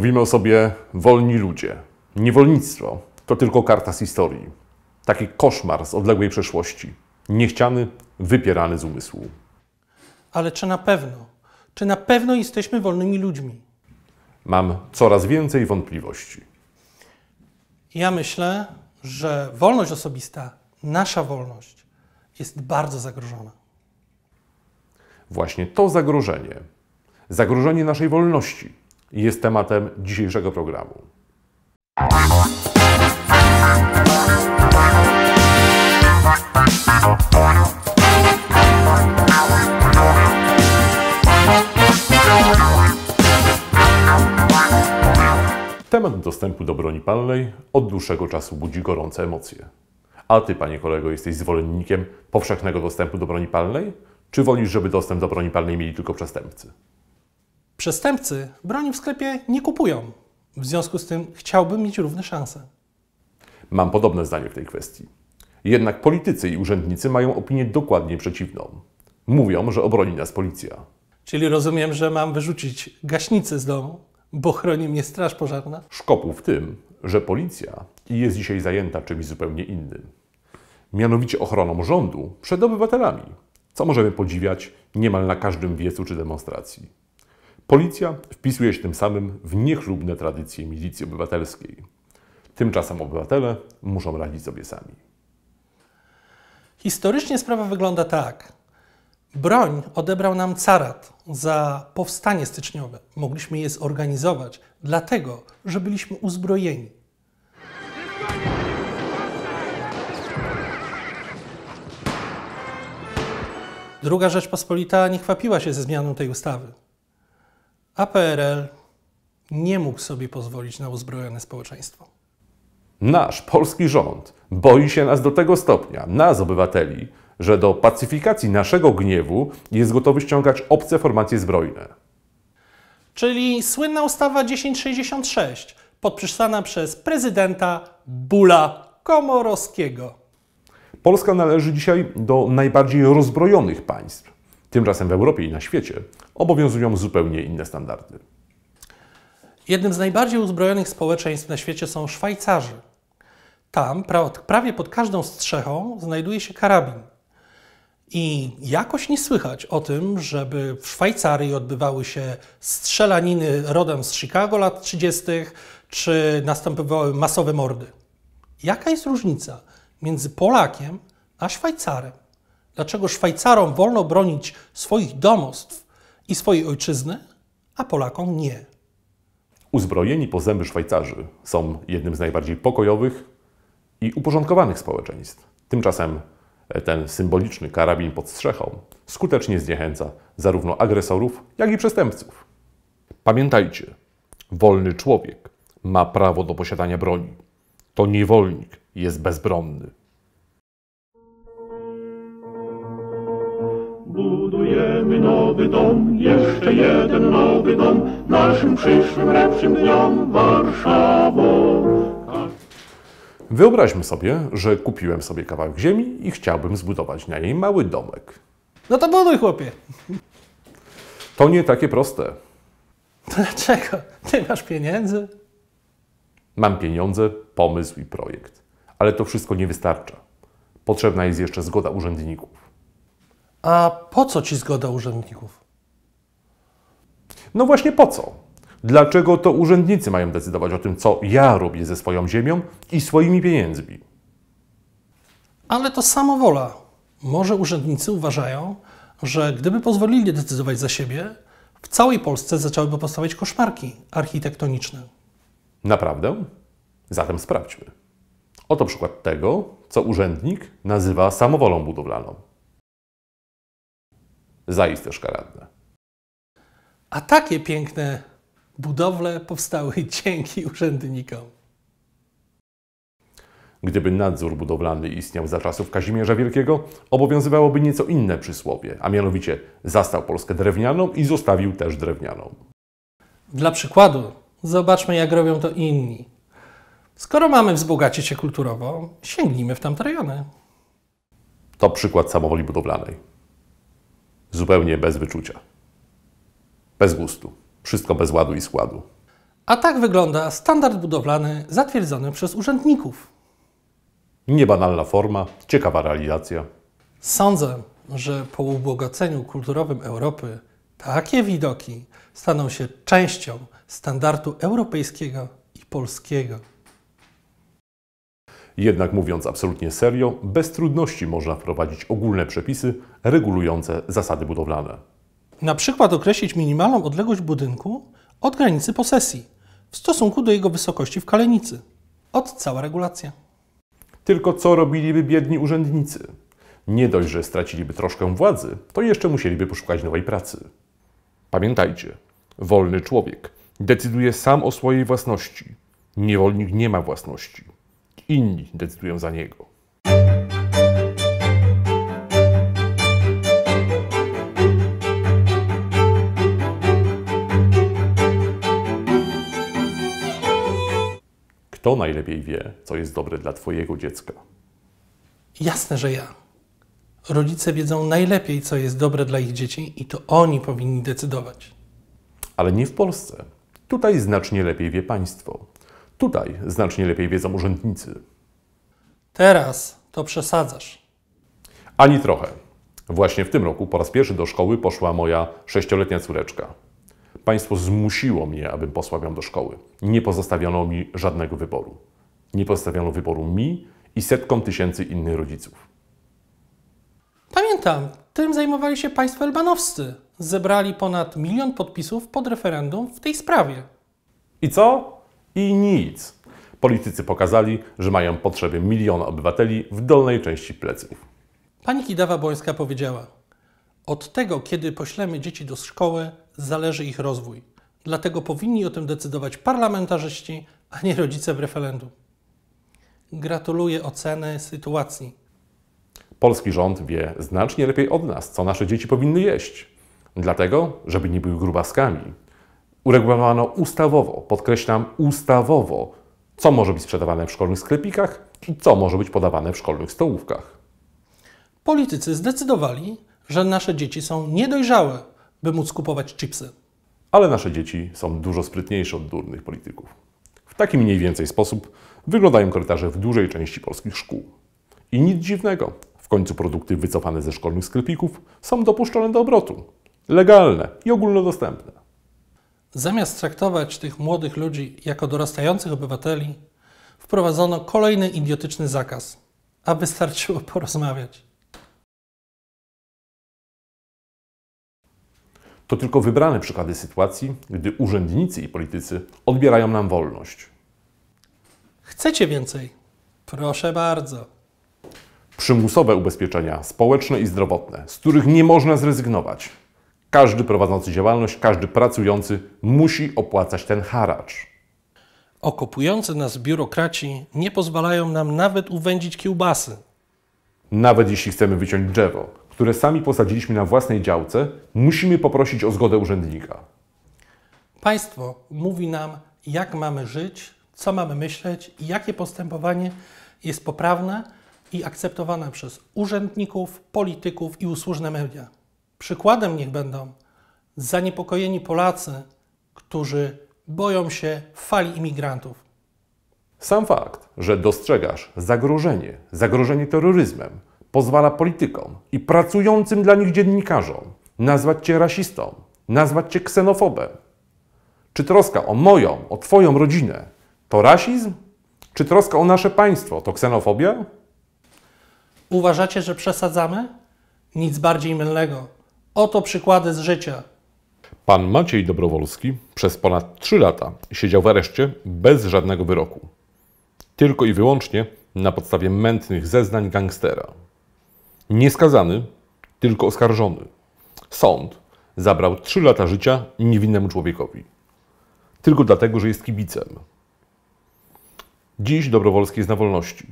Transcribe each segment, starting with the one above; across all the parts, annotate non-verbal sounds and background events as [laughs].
Mówimy o sobie wolni ludzie. Niewolnictwo to tylko karta z historii. Taki koszmar z odległej przeszłości. Niechciany, wypierany z umysłu. Ale czy na pewno? Czy na pewno jesteśmy wolnymi ludźmi? Mam coraz więcej wątpliwości. Ja myślę, że wolność osobista, nasza wolność, jest bardzo zagrożona. Właśnie to zagrożenie, zagrożenie naszej wolności, jest tematem dzisiejszego programu. Temat dostępu do broni palnej od dłuższego czasu budzi gorące emocje. A ty, panie kolego, jesteś zwolennikiem powszechnego dostępu do broni palnej? Czy wolisz, żeby dostęp do broni palnej mieli tylko przestępcy? Przestępcy broni w sklepie nie kupują. W związku z tym chciałbym mieć równe szanse. Mam podobne zdanie w tej kwestii. Jednak politycy i urzędnicy mają opinię dokładnie przeciwną. Mówią, że obroni nas policja. Czyli rozumiem, że mam wyrzucić gaśnicę z domu, bo chroni mnie straż pożarna? Szkopu w tym, że policja jest dzisiaj zajęta czymś zupełnie innym. Mianowicie ochroną rządu przed obywatelami, co możemy podziwiać niemal na każdym wiecu czy demonstracji. Policja wpisuje się tym samym w niechlubne tradycje milicji obywatelskiej. Tymczasem obywatele muszą radzić sobie sami. Historycznie sprawa wygląda tak. Broń odebrał nam carat za powstanie styczniowe. Mogliśmy je zorganizować, dlatego że byliśmy uzbrojeni. Druga Rzeczpospolita nie chwapiła się ze zmianą tej ustawy. APRL nie mógł sobie pozwolić na uzbrojone społeczeństwo. Nasz polski rząd boi się nas do tego stopnia, nas obywateli, że do pacyfikacji naszego gniewu jest gotowy ściągać obce formacje zbrojne. Czyli słynna ustawa 1066, podpisana przez prezydenta Bula Komorowskiego. Polska należy dzisiaj do najbardziej rozbrojonych państw. Tymczasem w Europie i na świecie obowiązują zupełnie inne standardy. Jednym z najbardziej uzbrojonych społeczeństw na świecie są Szwajcarzy. Tam prawie pod każdą strzechą znajduje się karabin. I jakoś nie słychać o tym, żeby w Szwajcarii odbywały się strzelaniny rodem z Chicago lat 30., czy następowały masowe mordy. Jaka jest różnica między Polakiem a Szwajcarem? Dlaczego Szwajcarom wolno bronić swoich domostw i swojej ojczyzny, a Polakom nie? Uzbrojeni po zęby Szwajcarzy są jednym z najbardziej pokojowych i uporządkowanych społeczeństw. Tymczasem e, ten symboliczny karabin pod strzechą skutecznie zniechęca zarówno agresorów, jak i przestępców. Pamiętajcie, wolny człowiek ma prawo do posiadania broni. To niewolnik jest bezbronny. Budujemy nowy dom, jeszcze jeden nowy dom, naszym przyszłym lepszym dniom Warszawą. Wyobraźmy sobie, że kupiłem sobie kawałek ziemi i chciałbym zbudować na niej mały domek. No to buduj, chłopie. To nie takie proste. [laughs] Dlaczego? Ty masz pieniędzy? Mam pieniądze, pomysł i projekt. Ale to wszystko nie wystarcza. Potrzebna jest jeszcze zgoda urzędników. A po co ci zgoda urzędników? No właśnie po co? Dlaczego to urzędnicy mają decydować o tym, co ja robię ze swoją ziemią i swoimi pieniędzmi? Ale to samowola. Może urzędnicy uważają, że gdyby pozwolili decydować za siebie, w całej Polsce zaczęłyby powstawać koszmarki architektoniczne. Naprawdę? Zatem sprawdźmy. Oto przykład tego, co urzędnik nazywa samowolą budowlaną zaiste też A takie piękne budowle powstały [laughs] dzięki urzędnikom. Gdyby nadzór budowlany istniał za czasów Kazimierza Wielkiego, obowiązywałoby nieco inne przysłowie, a mianowicie zastał Polskę drewnianą i zostawił też drewnianą. Dla przykładu, zobaczmy jak robią to inni. Skoro mamy wzbogacić się kulturowo, sięgnijmy w tamte rejony. To przykład samowoli budowlanej zupełnie bez wyczucia, bez gustu, wszystko bez ładu i składu. A tak wygląda standard budowlany zatwierdzony przez urzędników. Niebanalna forma, ciekawa realizacja. Sądzę, że po ubogaceniu kulturowym Europy takie widoki staną się częścią standardu europejskiego i polskiego. Jednak mówiąc absolutnie serio, bez trudności można wprowadzić ogólne przepisy regulujące zasady budowlane. Na przykład określić minimalną odległość budynku od granicy posesji w stosunku do jego wysokości w kalenicy. Od cała regulacja. Tylko co robiliby biedni urzędnicy? Nie dość, że straciliby troszkę władzy, to jeszcze musieliby poszukać nowej pracy. Pamiętajcie, wolny człowiek decyduje sam o swojej własności. Niewolnik nie ma własności. Inni decydują za niego. Kto najlepiej wie, co jest dobre dla Twojego dziecka? Jasne, że ja. Rodzice wiedzą najlepiej, co jest dobre dla ich dzieci, i to oni powinni decydować. Ale nie w Polsce. Tutaj znacznie lepiej wie państwo. Tutaj znacznie lepiej wiedzą urzędnicy. Teraz to przesadzasz. Ani trochę. Właśnie w tym roku po raz pierwszy do szkoły poszła moja sześcioletnia córeczka. Państwo zmusiło mnie, abym posłał ją do szkoły. Nie pozostawiono mi żadnego wyboru. Nie pozostawiono wyboru mi i setkom tysięcy innych rodziców. Pamiętam, tym zajmowali się państwo elbanowscy. Zebrali ponad milion podpisów pod referendum w tej sprawie. I co? I nic. Politycy pokazali, że mają potrzeby miliona obywateli w dolnej części pleców. Pani Kidawa-Błońska powiedziała: Od tego, kiedy poślemy dzieci do szkoły, zależy ich rozwój. Dlatego powinni o tym decydować parlamentarzyści, a nie rodzice w referendum. Gratuluję oceny sytuacji. Polski rząd wie znacznie lepiej od nas, co nasze dzieci powinny jeść. Dlatego, żeby nie były grubaskami, uregulowano ustawowo, podkreślam ustawowo, co może być sprzedawane w szkolnych sklepikach i co może być podawane w szkolnych stołówkach. Politycy zdecydowali, że nasze dzieci są niedojrzałe, by móc kupować chipsy. Ale nasze dzieci są dużo sprytniejsze od durnych polityków. W taki mniej więcej sposób wyglądają korytarze w dużej części polskich szkół. I nic dziwnego, w końcu produkty wycofane ze szkolnych sklepików są dopuszczone do obrotu. Legalne i ogólnodostępne. Zamiast traktować tych młodych ludzi jako dorastających obywateli, wprowadzono kolejny idiotyczny zakaz, aby starczyło [laughs] porozmawiać. To tylko wybrane przykłady sytuacji, gdy urzędnicy i politycy odbierają nam wolność. Chcecie więcej? Proszę bardzo. Przymusowe ubezpieczenia społeczne i zdrowotne, z których nie można zrezygnować. Każdy prowadzący działalność, każdy pracujący musi opłacać ten haracz. Okopujący nas biurokraci nie pozwalają nam nawet uwędzić kiełbasy. Nawet jeśli chcemy wyciąć drzewo, które sami posadziliśmy na własnej działce, musimy poprosić o zgodę urzędnika. Państwo mówi nam, jak mamy żyć, co mamy myśleć i jakie postępowanie jest poprawne i akceptowane przez urzędników, polityków i usłużne media. Przykładem niech będą zaniepokojeni Polacy, którzy boją się fali imigrantów. Sam fakt, że dostrzegasz zagrożenie, zagrożenie terroryzmem, pozwala politykom i pracującym dla nich dziennikarzom nazwać cię rasistą, nazwać cię ksenofobem. Czy troska o moją, o twoją rodzinę to rasizm? Czy troska o nasze państwo to ksenofobia? Uważacie, że przesadzamy? Nic bardziej mylnego. Oto przykłady z życia. Pan Maciej Dobrowolski przez ponad 3 lata siedział w areszcie bez żadnego wyroku. Tylko i wyłącznie na podstawie mętnych zeznań gangstera. Nieskazany, tylko oskarżony. Sąd zabrał 3 lata życia niewinnemu człowiekowi. Tylko dlatego, że jest kibicem. Dziś Dobrowolski jest na wolności.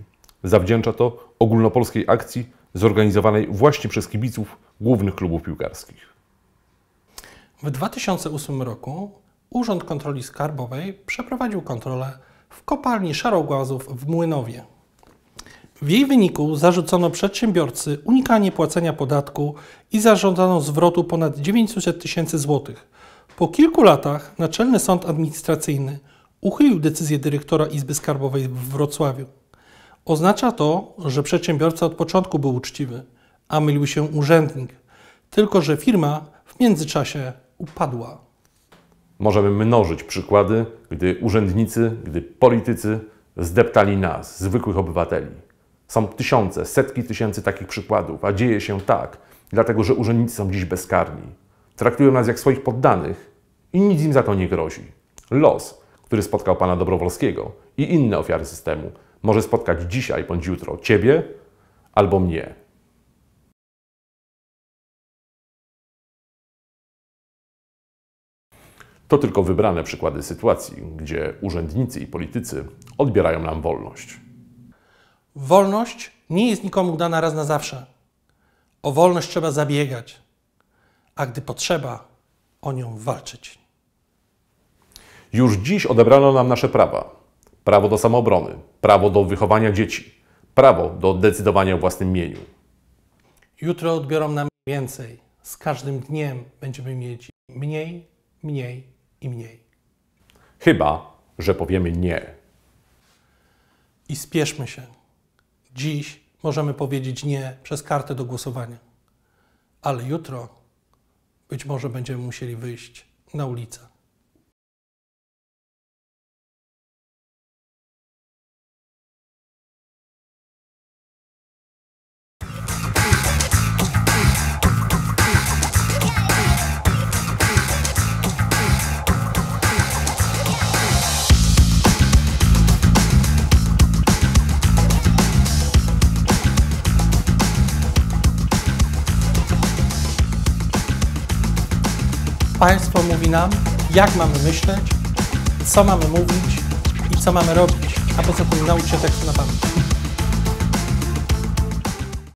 Zawdzięcza to ogólnopolskiej akcji zorganizowanej właśnie przez kibiców głównych klubów piłkarskich. W 2008 roku Urząd Kontroli Skarbowej przeprowadził kontrolę w kopalni Szarogłazów w Młynowie. W jej wyniku zarzucono przedsiębiorcy unikanie płacenia podatku i zażądano zwrotu ponad 900 tysięcy złotych. Po kilku latach Naczelny Sąd Administracyjny uchylił decyzję dyrektora Izby Skarbowej w Wrocławiu. Oznacza to, że przedsiębiorca od początku był uczciwy, a mylił się urzędnik, tylko że firma w międzyczasie upadła. Możemy mnożyć przykłady, gdy urzędnicy, gdy politycy zdeptali nas, zwykłych obywateli. Są tysiące, setki tysięcy takich przykładów, a dzieje się tak, dlatego że urzędnicy są dziś bezkarni. Traktują nas jak swoich poddanych i nic im za to nie grozi. Los, który spotkał pana Dobrowolskiego i inne ofiary systemu, może spotkać dzisiaj bądź jutro ciebie albo mnie. To tylko wybrane przykłady sytuacji, gdzie urzędnicy i politycy odbierają nam wolność. Wolność nie jest nikomu dana raz na zawsze. O wolność trzeba zabiegać, a gdy potrzeba, o nią walczyć. Już dziś odebrano nam nasze prawa, prawo do samoobrony, prawo do wychowania dzieci, prawo do decydowania o własnym mieniu. Jutro odbiorą nam więcej. Z każdym dniem będziemy mieć mniej, mniej i mniej. Chyba, że powiemy nie. I spieszmy się. Dziś możemy powiedzieć nie przez kartę do głosowania, ale jutro być może będziemy musieli wyjść na ulicę. Państwo mówi nam, jak mamy myśleć, co mamy mówić i co mamy robić, a co tym naucz się tekstu na pamięć.